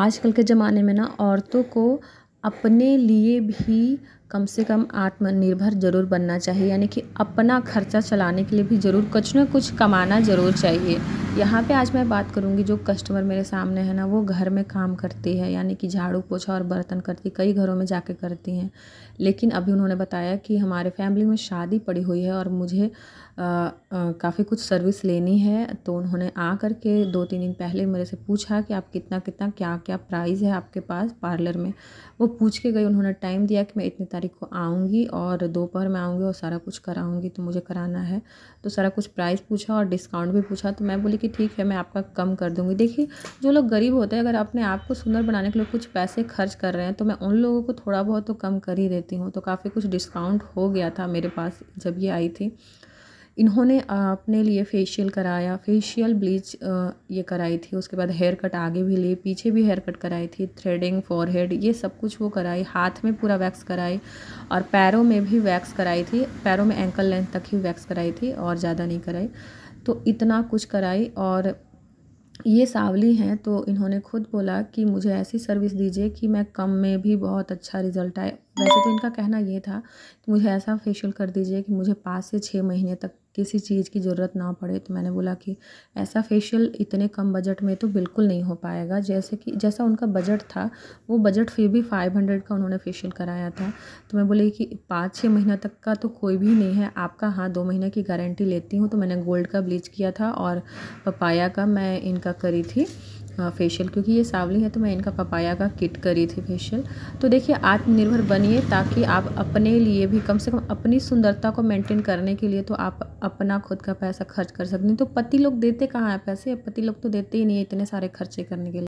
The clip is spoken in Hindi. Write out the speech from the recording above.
आजकल के ज़माने में ना औरतों को अपने लिए भी कम से कम आत्मनिर्भर ज़रूर बनना चाहिए यानी कि अपना खर्चा चलाने के लिए भी ज़रूर कुछ ना कुछ कमाना ज़रूर चाहिए यहाँ पे आज मैं बात करूँगी जो कस्टमर मेरे सामने है ना वो घर में काम करती है यानी कि झाड़ू पोछा और बर्तन करती कई घरों में जाके करती हैं लेकिन अभी उन्होंने बताया कि हमारे फैमिली में शादी पड़ी हुई है और मुझे काफ़ी कुछ सर्विस लेनी है तो उन्होंने आ कर के दो तीन दिन पहले मेरे से पूछा कि आप कितना कितना क्या क्या प्राइस है आपके पास पार्लर में वो पूछ के गई उन्होंने टाइम दिया कि मैं इतनी तारीख को आऊँगी और दोपहर में आऊँगी और सारा कुछ कराऊँगी तो मुझे कराना है तो सारा कुछ प्राइस पूछा और डिस्काउंट भी पूछा तो मैं बोली कि ठीक है मैं आपका कम कर दूँगी देखिए जो लोग गरीब होते हैं अगर अपने आप को सुंदर बनाने के लिए कुछ पैसे खर्च कर रहे हैं तो मैं उन लोगों को थोड़ा बहुत तो कम कर ही देती हूँ तो काफ़ी कुछ डिस्काउंट हो गया था मेरे पास जब ये आई थी इन्होंने अपने लिए फेशियल कराया फेशियल ब्लीच ये कराई थी उसके बाद हेयर कट आगे भी लिए पीछे भी हेयर कट कराई थी थ्रेडिंग फॉरहेड ये सब कुछ वो कराई हाथ में पूरा वैक्स कराई और पैरों में भी वैक्स कराई थी पैरों में एंकल लेंथ तक ही वैक्स कराई थी और ज़्यादा नहीं कराई तो इतना कुछ कराई और ये सावली हैं तो इन्होंने खुद बोला कि मुझे ऐसी सर्विस दीजिए कि मैं कम में भी बहुत अच्छा रिजल्ट आए वैसे तो इनका कहना ये था कि मुझे ऐसा फेशियल कर दीजिए कि मुझे पाँच से छः महीने तक किसी चीज़ की ज़रूरत ना पड़े तो मैंने बोला कि ऐसा फेशियल इतने कम बजट में तो बिल्कुल नहीं हो पाएगा जैसे कि जैसा उनका बजट था वो बजट फिर भी फ़ाइव हंड्रेड का उन्होंने फेशियल कराया था तो मैं बोली कि पाँच छः महीना तक का तो कोई भी नहीं है आपका हाँ दो महीने की गारंटी लेती हूँ तो मैंने गोल्ड का ब्लीच किया था और पपाया का मैं इनका करी थी फेशियल हाँ, क्योंकि ये सावली है तो मैं इनका पपाया का किट करी थी फेशियल तो देखिए आत्मनिर्भर बनिए ताकि आप अपने लिए भी कम से कम अपनी सुंदरता को मेंटेन करने के लिए तो आप अपना खुद का पैसा खर्च कर सकते हैं तो पति लोग देते कहाँ हैं पैसे पति लोग तो देते ही नहीं है इतने सारे खर्चे करने के लिए